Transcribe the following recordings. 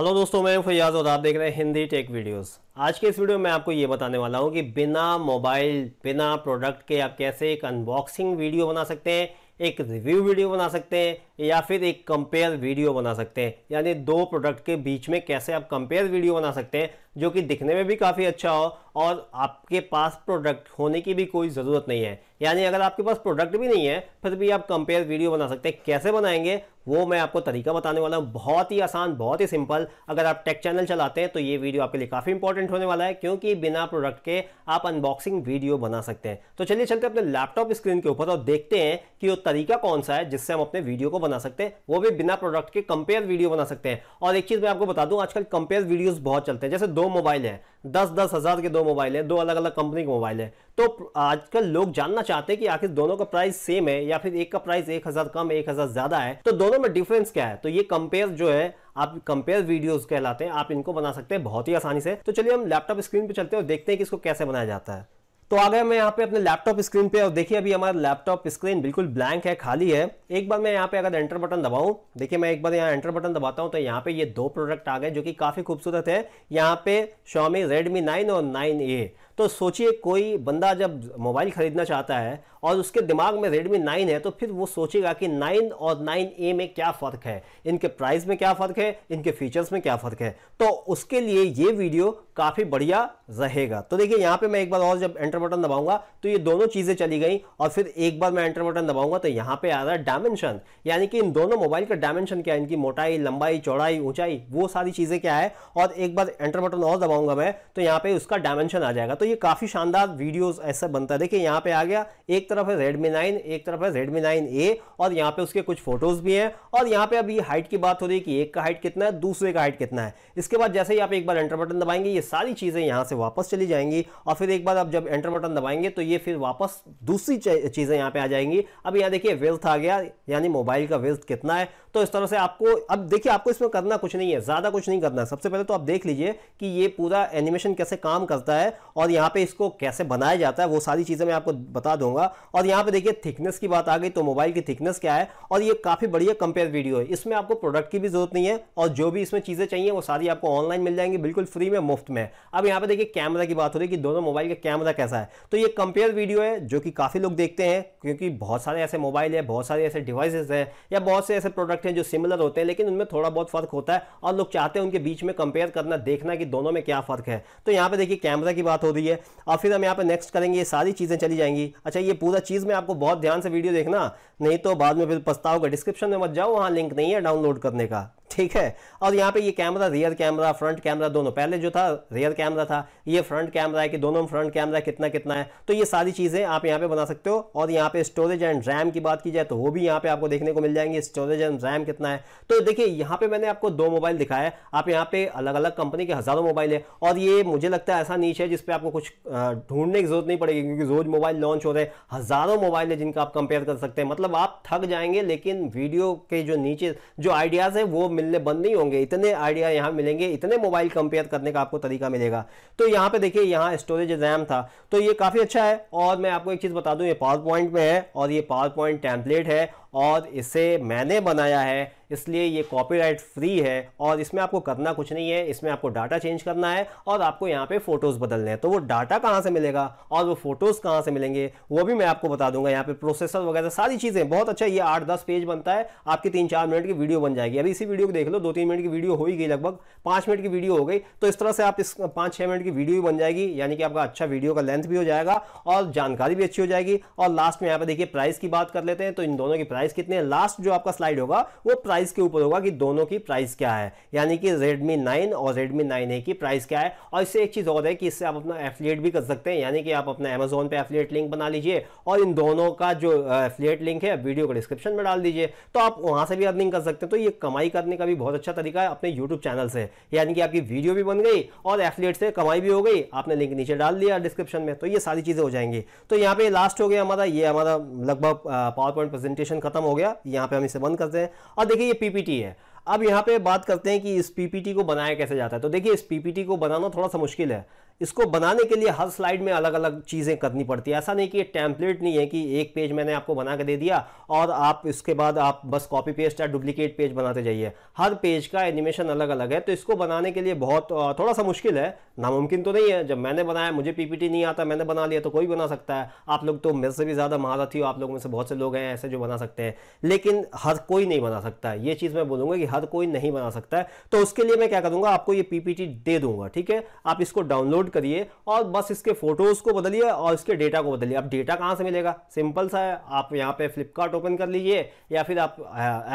hello दोस्तों मैं फैयाज और आप देख रहे हैं हिंदी टेक वीडियोस आज के इस वीडियो में आपको ये बताने वाला हूँ कि बिना मोबाइल बिना प्रोडक्ट के आप कैसे एक अनबॉक्सिंग वीडियो बना सकते हैं एक रिव्यू वीडियो बना सकते हैं या फिर एक कंपेयर वीडियो बना सकते हैं यानी दो प्रोडक्ट के बीच में कैसे आप कंपेयर वीडियो बना सकते हैं जो कि दिखने में भी काफ़ी अच्छा हो और आपके पास प्रोडक्ट होने की भी कोई ज़रूरत नहीं है यानी अगर आपके पास प्रोडक्ट भी नहीं है फिर भी आप कंपेयर वीडियो बना सकते हैं कैसे बनाएंगे वो मैं आपको तरीका बताने वाला हूँ बहुत ही आसान बहुत ही सिंपल अगर आप टेक चैनल चलाते हैं तो ये वीडियो आपके लिए काफ़ी इंपॉर्टेंट होने वाला है क्योंकि बिना प्रोडक्ट के आप अनबॉक्सिंग वीडियो बना सकते हैं तो चलिए चलते अपने लैपटॉप स्क्रीन के ऊपर और देखते हैं कि वो तरीका कौन सा है जिससे हम अपने वीडियो को बना सकते हैं वो भी बिना प्रोडक्ट के कंपेयर वीडियो बना सकते हैं और एक चीज़ मैं आपको बता दूँ आजकल कंपेयर वीडियोज़ बहुत चलते हैं जैसे दो मोबाइल हैं दस दस हज़ार के दो मोबाइल हैं दो अलग अलग कंपनी के मोबाइल हैं तो आजकल लोग जानना चाहते हैं कि आखिर दोनों का प्राइस सेम है या फिर एक का प्राइस एक हज़ार कम एक हज़ार ज़्यादा है तो दोनों में डिफरेंस क्या है तो ये कंपेयर जो है आप कंपेयर वीडियोस कहलाते हैं आप इनको बना सकते हैं बहुत ही आसानी से तो चलिए हम लैपटॉप स्क्रीन पर चलते हैं और देखते हैं कि इसको कैसे बनाया जाता है तो आ गया मैं यहाँ पे अपने लैपटॉप स्क्रीन पे और देखिए अभी हमारा लैपटॉप स्क्रीन बिल्कुल ब्लैंक है खाली है एक बार मैं यहाँ पे अगर एंटर बटन दबाऊँ देखिए मैं एक बार यहाँ एंटर बटन दबाता हूँ तो यहाँ पे ये दो प्रोडक्ट आ गए जो कि काफ़ी खूबसूरत है यहाँ पे Xiaomi रेडमी नाइन और नाइन ए तो सोचिए कोई बंदा जब मोबाइल खरीदना चाहता है और उसके दिमाग में रेडमी नाइन है तो फिर वो सोचेगा कि नाइन और नाइन ए में क्या फ़र्क है इनके प्राइस में क्या फ़र्क है इनके फीचर्स में क्या फ़र्क है तो उसके लिए ये वीडियो काफ़ी बढ़िया रहेगा तो देखिए यहाँ पे मैं एक बार और जब एंटर बटन दबाऊंगा तो ये दोनों चीज़ें चली गई और फिर एक बार मैं एंटर बटन दबाऊंगा तो यहाँ पे आ रहा है डायमेंशन यानी कि इन दोनों मोबाइल का डायमेंशन क्या है इनकी मोटाई लंबाई चौड़ाई ऊंचाई वो सारी चीज़ें क्या है और एक बार एंटर बटन और दबाऊंगा मैं तो यहाँ पर उसका डायमेंशन आ जाएगा तो ये काफ़ी शानदार वीडियोज़ ऐसा बनता है देखिए यहाँ पर आ गया एक तरफ है रेडमी नाइन एक तरफ है रेडमी नाइन ए और यहाँ पे उसके कुछ फोटोज भी हैं और यहाँ पे अभी हाइट की बात हो रही है कि एक का हाइट कितना है दूसरे का हाइट कितना है इसके बाद जैसे ही आप एक बार एंटर बटन दबाएंगे ये सारी चीज़ें यहाँ से वापस चली जाएंगी और फिर एक बार आप जब एंटर बटन दबाएंगे तो ये फिर वापस दूसरी चीज़ें यहाँ पर आ जाएंगी अब यहाँ देखिए वेल्थ आ गया यानी मोबाइल का वेल्थ कितना है तो इस तरह से आपको अब देखिए आपको इसमें करना कुछ नहीं है ज़्यादा कुछ नहीं करना है सबसे पहले तो आप देख लीजिए कि ये पूरा एनिमेशन कैसे काम करता है और यहाँ पे इसको कैसे बनाया जाता है वो सारी चीज़ें मैं आपको बता दूंगा और यहाँ पे देखिए थिकनेस की बात आ गई तो मोबाइल की थिकनेस क्या है और ये काफ़ी बढ़िया कंपेयर वीडियो है इसमें आपको प्रोडक्ट की भी जरूरत नहीं है और जो भी इसमें चीज़ें चाहिए वो सारी आपको ऑनलाइन मिल जाएंगी बिल्कुल फ्री में मुफ्त में अब यहाँ पे देखिए कैमरा की बात हो रही है कि दोनों मोबाइल का कैमरा कैसा है तो ये कंपेयर वीडियो है जो कि काफ़ी लोग देखते हैं क्योंकि बहुत सारे ऐसे मोबाइल है बहुत सारे ऐसे डिवाइसेज हैं या बहुत से ऐसे प्रोडक्ट हैं जो सिमिलर होते हैं लेकिन उनमें थोड़ा बहुत फर्क होता है और लोग चाहते हैं उनके बीच में कंपेयर करना देखना कि दोनों में क्या फ़र्क है तो यहाँ पे देखिए कैमरा की बात हो रही है और फिर हम यहाँ पे नेक्स्ट करेंगे ये सारी चीज़ें चली जाएंगी अच्छा ये पूरा चीज़ में आपको बहुत ध्यान से वीडियो देखना नहीं तो बाद में फिर पछताओगे डिस्क्रिप्शन में मत जाओ वहां लिंक नहीं है डाउनलोड करने का ठीक है और यहाँ पे ये camera rear camera front camera दोनों पहले जो था रियर कैमरा था ये फ्रंट कैमरा है कि दोनों फ्रंट कैमरा कितना कितना है तो ये सारी चीज़ें आप यहाँ पे बना सकते हो और यहाँ पे स्टोरेज एंड रैम की बात की जाए तो वो भी यहाँ पे आपको देखने को मिल जाएंगे स्टोरेज एंड रैम कितना है तो देखिए यहाँ पे मैंने आपको दो मोबाइल दिखाया है आप यहाँ पे अलग अलग कंपनी के हज़ारों मोबाइल है और ये मुझे लगता है ऐसा नीच है जिसपे आपको कुछ ढूंढने की जरूरत नहीं पड़ेगी क्योंकि रोज मोबाइल लॉन्च हो रहे हैं हज़ारों मोबाइल है जिनका आप कंपेयर कर सकते हैं मतलब आप थक जाएंगे लेकिन वीडियो के जो नीचे जो आइडियाज़ है वो मिलने बंद नहीं होंगे इतने आइडिया यहाँ मिलेंगे इतने मोबाइल कंपेयर करने का आपको तरीका मिलेगा तो यहाँ पे देखिए यहाँ स्टोरेज रैम था तो ये काफ़ी अच्छा है और मैं आपको एक चीज़ बता दूँ ये पावर पॉइंट में है और ये पावर पॉइंट टैंपलेट है और इसे मैंने बनाया है इसलिए ये कॉपीराइट फ्री है और इसमें आपको करना कुछ नहीं है इसमें आपको डाटा चेंज करना है और आपको यहाँ पे फ़ोटोज़ बदलने हैं तो वो डाटा कहाँ से मिलेगा और वो फ़ोटोज़ कहाँ से मिलेंगे वो भी मैं आपको बता दूंगा यहाँ पे प्रोसेसर वगैरह सारी चीज़ें बहुत अच्छा ये आठ दस पेज बनता है आपकी तीन चार मिनट की वीडियो बन जाएगी अभी इसी वीडियो को देख लो दो तीन मिनट की वीडियो हो ही गई लगभग पाँच मिनट की वीडियो हो गई तो इस तरह से आप इस पाँच छः मिनट की वीडियो भी बन जाएगी यानी कि आपका अच्छा वीडियो का लेंथ भी हो जाएगा और जानकारी भी अच्छी हो जाएगी और लास्ट में यहाँ पर देखिए प्राइस की बात कर लेते हैं तो इन दोनों की प्राइस प्राइस कितने है लास्ट जो आपका स्लाइड होगा वो प्राइस के ऊपर होगा कि दोनों की प्राइस क्या है यानी कि रेडमी नाइन और रेडमी नाइन ए की प्राइस क्या है और इससे एक चीज़ और है कि इससे आप अपना एफिलिएट भी कर सकते हैं यानी कि आप अपना अमेजोन पे एफिलिएट लिंक बना लीजिए और इन दोनों का जो एफिलिएट लिंक है वीडियो को डिस्क्रिप्शन में डाल दीजिए तो आप वहाँ से भी अर्निंग कर सकते हैं तो ये कमाई करने का भी बहुत अच्छा तरीका है अपने यूट्यूब चैनल से यानी कि आपकी वीडियो भी बन गई और एफिलिएट से कमाई भी हो गई आपने लिंक नीचे डाल दिया डिस्क्रिप्शन में तो ये सारी चीज़ें हो जाएंगी तो यहाँ पे लास्ट हो गया हमारा ये हमारा लगभग पावर पॉइंट प्रेजेंटेशन खत्म हो गया यहाँ पे हम इसे बंद करते हैं और देखिए ये पीपीटी है अब यहाँ पे बात करते हैं कि इस पीपीटी को बनाया कैसे जाता है तो देखिए इस पीपीटी को बनाना थोड़ा सा मुश्किल है इसको बनाने के लिए हर स्लाइड में अलग अलग चीज़ें करनी पड़ती है ऐसा नहीं कि ये टैंपलेट नहीं है कि एक पेज मैंने आपको बना के दे दिया और आप इसके बाद आप बस कॉपी पेस्ट या डुप्लीकेट पेज बनाते जाइए हर पेज का एनिमेशन अलग अलग है तो इसको बनाने के लिए बहुत थोड़ा सा मुश्किल है नामुमकिन तो नहीं है जब मैंने बनाया मुझे पीपीटी नहीं आता मैंने बना लिया तो कोई बना सकता है आप लोग तो मेरे से भी ज़्यादा महारथी हो आप लोगों में से बहुत से लोग हैं ऐसे जो बना सकते हैं लेकिन हर कोई नहीं बना सकता है ये चीज़ मैं बोलूँगा कि हर कोई नहीं बना सकता है तो उसके लिए मैं क्या करूँगा आपको ये पीपीटी दे दूंगा ठीक है आप इसको डाउनलोड डाउनलोड करिए और बस इसके फोटोज़ को बदलिए और इसके डेटा को बदलिए अब डेटा कहाँ से मिलेगा सिंपल सा है आप यहाँ पे फ्लिपकार्ट ओपन कर लीजिए या फिर आप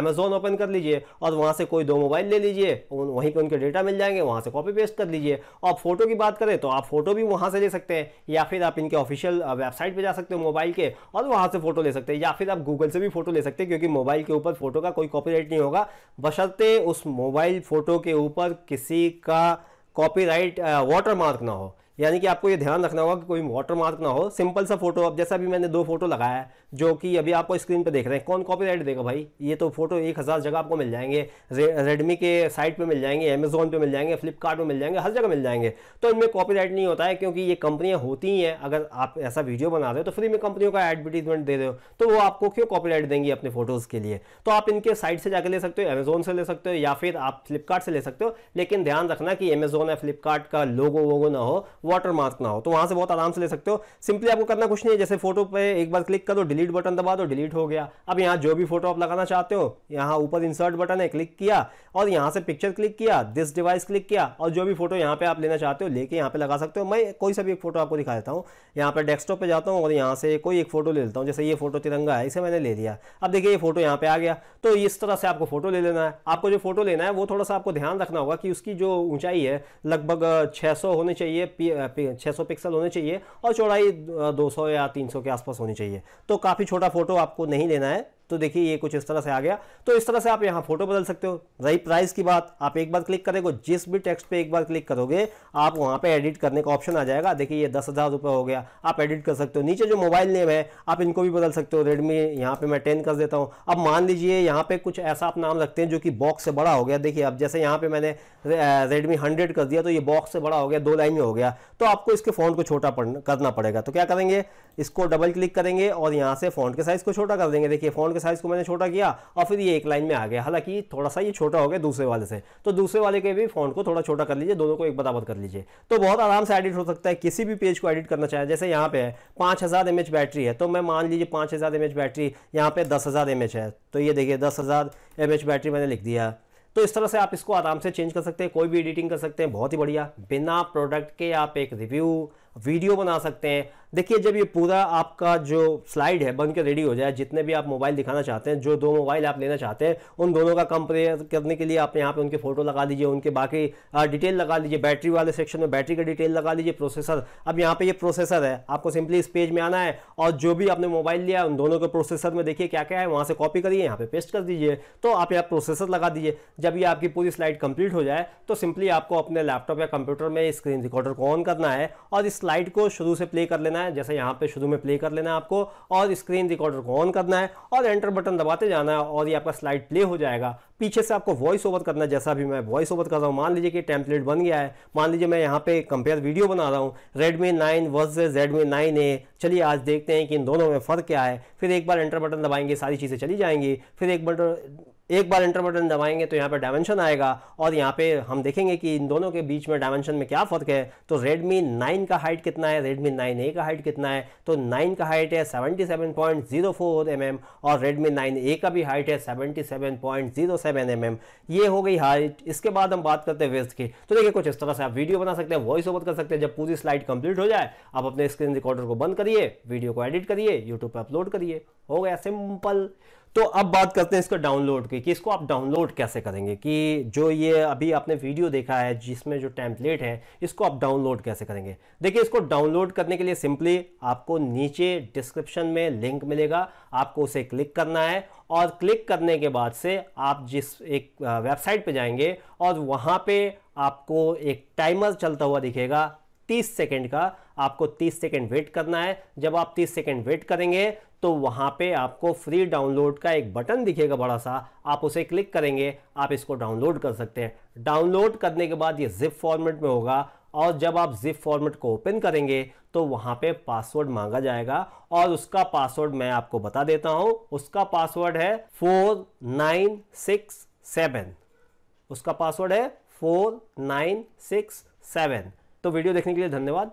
अमेजोन ओपन कर लीजिए और वहाँ से कोई दो मोबाइल ले लीजिए वहीं पर उनके डेटा मिल जाएंगे वहाँ से कॉपी पेस्ट कर लीजिए और फोटो की बात करें तो आप फोटो भी वहाँ से ले सकते हैं या फिर आप इनके ऑफिशियल वेबसाइट पर जा सकते हो मोबाइल के और वहाँ से फोटो ले सकते हैं या फिर आप गूगल से भी फोटो ले सकते हैं क्योंकि मोबाइल के ऊपर फोटो का कोई कॉपी नहीं होगा बशर्ते उस मोबाइल फोटो के ऊपर किसी का कॉपीराइट वाटरमार्क uh, ना हो यानी कि आपको ये ध्यान रखना होगा कि कोई वाटर मार्क ना हो सिंपल सा फोटो अब जैसा भी मैंने दो फोटो लगाया है जो कि अभी आपको स्क्रीन पर देख रहे हैं कौन कॉपीराइट देगा भाई ये तो फोटो एक हज़ार जगह आपको मिल जाएंगे रेडमी के साइट पे मिल जाएंगे अमेजोन पे मिल जाएंगे फ्लिपकार्ट मिल जाएंगे हर जगह मिल जाएंगे तो इनमें कॉपी नहीं होता है क्योंकि ये कंपनियाँ होती ही हैं अगर आप ऐसा वीडियो बना रहे हो तो फ्री में कंपनियों का एडवर्टीजमेंट दे रहे हो तो वो आपको क्यों कॉपी देंगी अपने फोटोज़ के लिए तो आप इनके साइट से जाकर ले सकते हो अमेजोन से ले सकते हो या फिर आप फ्लिपकार्ट से ले सकते हो लेकिन ध्यान रखना कि अमेजोन या फ्लिपकार्ट का लोगो वोगो ना हो वाटर मार्क ना हो तो वहां से बहुत आराम से ले सकते हो सिंपली आपको करना कुछ नहीं है जैसे फोटो पे एक बार क्लिक करो डिलीट बटन दबा दो डिलीट हो गया अब यहाँ जो भी फोटो आप लगाना चाहते हो यहाँ ऊपर इंसर्ट बटन है क्लिक किया और यहाँ से पिक्चर क्लिक किया दिस डिवाइस क्लिक किया और जो भी फोटो यहाँ पे आप लेना चाहते हो लेके यहाँ पे लगा सकते हो मैं कोई सा भी एक फोटो आपको दिखा देता हूँ यहाँ पर डेस्कटॉप पे जाता हूँ और यहाँ से कोई एक फोटो ले लेता हूँ जैसे ये फोटो तिरंगा है इसे मैंने ले लिया अब देखिए ये फोटो यहाँ पे आ गया तो इस तरह से आपको फोटो ले लेना है आपको जो फोटो लेना है वो थोड़ा सा आपको ध्यान रखना होगा कि उसकी जो ऊंचाई है लगभग छः होनी चाहिए चाहिए छः सौ पिक्सल होने चाहिए और चौड़ाई दो सौ या तीन सौ के आसपास होनी चाहिए तो काफ़ी छोटा फ़ोटो आपको नहीं लेना है तो देखिए ये कुछ इस तरह से आ गया तो इस तरह से आप यहाँ फोटो बदल सकते हो रही प्राइस की बात आप एक बार क्लिक करेंगे जिस भी टेक्स्ट पे एक बार क्लिक करोगे आप वहाँ पे एडिट करने का ऑप्शन आ जाएगा देखिए ये दस हज़ार रुपये हो गया आप एडिट कर सकते हो नीचे जो मोबाइल नेम है आप इनको भी बदल सकते हो रेडमी यहाँ पर मैं टेन कर देता हूँ अब मान लीजिए यहाँ पर कुछ ऐसा आप नाम रखते हैं जो कि बॉक्स से बड़ा हो गया देखिए अब जैसे यहाँ पर मैंने रेडमी हंड्रेड कर दिया तो ये बॉक्स से बड़ा हो गया दो लाइन में हो गया तो आपको इसके फोन को छोटा करना पड़ेगा तो क्या करेंगे इसको डबल क्लिक करेंगे और यहाँ से फोन के साइज़ को छोटा कर देंगे देखिए फोन के साइज को मैंने छोटा किया और फिर ये एक लाइन में आ गया हालांकि थोड़ा सा ये छोटा हो गया दूसरे वाले से तो दूसरे वाले के भी फोन को थोड़ा छोटा कर लीजिए दोनों को एक बताबत कर लीजिए तो बहुत आराम से एडिट हो सकता है किसी भी पेज को एडिट करना चाहे जैसे यहाँ पे है पाँच हज़ार एम बैटरी है तो मैं मान लीजिए पाँच हज़ार एम बैटरी यहाँ पे दस हज़ार एम है तो ये देखिए दस हज़ार एम बैटरी मैंने लिख दिया तो इस तरह से आप इसको आराम से चेंज कर सकते हैं कोई भी एडिटिंग कर सकते हैं बहुत ही बढ़िया बिना प्रोडक्ट के आप एक रिव्यू वीडियो बना सकते हैं देखिए जब ये पूरा आपका जो स्लाइड है बन के रेडी हो जाए जितने भी आप मोबाइल दिखाना चाहते हैं जो दो मोबाइल आप लेना चाहते हैं उन दोनों का कंपेयर करने के लिए आप यहाँ पे उनके फ़ोटो लगा दीजिए उनके बाकी डिटेल लगा लीजिए बैटरी वाले सेक्शन में बैटरी का डिटेल लगा लीजिए प्रोसेसर अब यहाँ पे ये प्रोसेसर है आपको सिंपली इस पेज में आना है और जो भी आपने मोबाइल लिया उन दोनों के प्रोसेसर में देखिए क्या क्या है वहाँ से कॉपी करिए यहाँ पर पे पेस्ट कर दीजिए तो आप यहाँ प्रोसेसर लगा दीजिए जब ये आपकी पूरी स्लाइड कंप्लीट हो जाए तो सिंपली आपको अपने लैपटॉप या कंप्यूटर में स्क्रीन रिकॉर्डर को ऑन करना है और इस स्लाइड को शुरू से प्ले कर लेना है है जैसे यहाँ पे शुरू में प्ले कर लेना है आपको और स्क्रीन रिकॉर्डर को ऑन करना है और एंटर बटन दबाते जाना है और ये आपका स्लाइड प्ले हो जाएगा पीछे से आपको वॉइस ओवर करना है जैसा भी मैं वॉइस ओवर कर रहा हूँ मान लीजिए कि टेम्पलेट बन गया है मान लीजिए मैं यहाँ पे कंपेयर वीडियो बना रहा हूँ Redmi nine versus Redmi nine A चलिए आज देखते हैं कि इन दोनों में फ़र्क क्या है फिर एक बार एंटर बटन दबाएंगे सारी चीज़ें चली जाएंगी फिर एक बटन एक बार इंटर बटन दबाएंगे तो यहाँ पर डायमेंशन आएगा और यहाँ पे हम देखेंगे कि इन दोनों के बीच में डायमेंशन में क्या फ़र्क है तो Redmi 9 का हाइट कितना है Redmi 9A का हाइट कितना है तो 9 का हाइट है 77.04 mm और Redmi 9A का भी हाइट है 77.07 mm ये हो गई हाइट इसके बाद हम बात करते हैं वेस्ट की तो देखिए कुछ इस तरह से आप वीडियो बना सकते हैं वॉइस ओवर कर सकते हैं जब पूरी स्लाइड कंप्लीट हो जाए आप अपने स्क्रीन रिकॉर्डर को बंद करिए वीडियो को एडिट करिए यूट्यूब पर अपलोड करिए हो गया सिंपल तो अब बात करते हैं इसको डाउनलोड की कि इसको आप डाउनलोड कैसे करेंगे कि जो ये अभी आपने वीडियो देखा है जिसमें जो टैंपलेट है इसको आप डाउनलोड कैसे करेंगे देखिए इसको डाउनलोड करने के लिए सिंपली आपको नीचे डिस्क्रिप्शन में लिंक मिलेगा आपको उसे क्लिक करना है और क्लिक करने के बाद से आप जिस एक वेबसाइट पर जाएंगे और वहाँ पर आपको एक टाइमर चलता हुआ दिखेगा 30 सेकेंड का आपको 30 सेकेंड वेट करना है जब आप 30 सेकेंड वेट करेंगे तो वहाँ पे आपको फ्री डाउनलोड का एक बटन दिखेगा बड़ा सा आप उसे क्लिक करेंगे आप इसको डाउनलोड कर सकते हैं डाउनलोड करने के बाद ये जिप फॉर्मेट में होगा और जब आप जिप फॉर्मेट को ओपन करेंगे तो वहाँ पे पासवर्ड मांगा जाएगा और उसका पासवर्ड मैं आपको बता देता हूँ उसका पासवर्ड है फोर नाइन सिक्स सेवन उसका पासवर्ड है फोर नाइन सिक्स सेवन तो वीडियो देखने के लिए धन्यवाद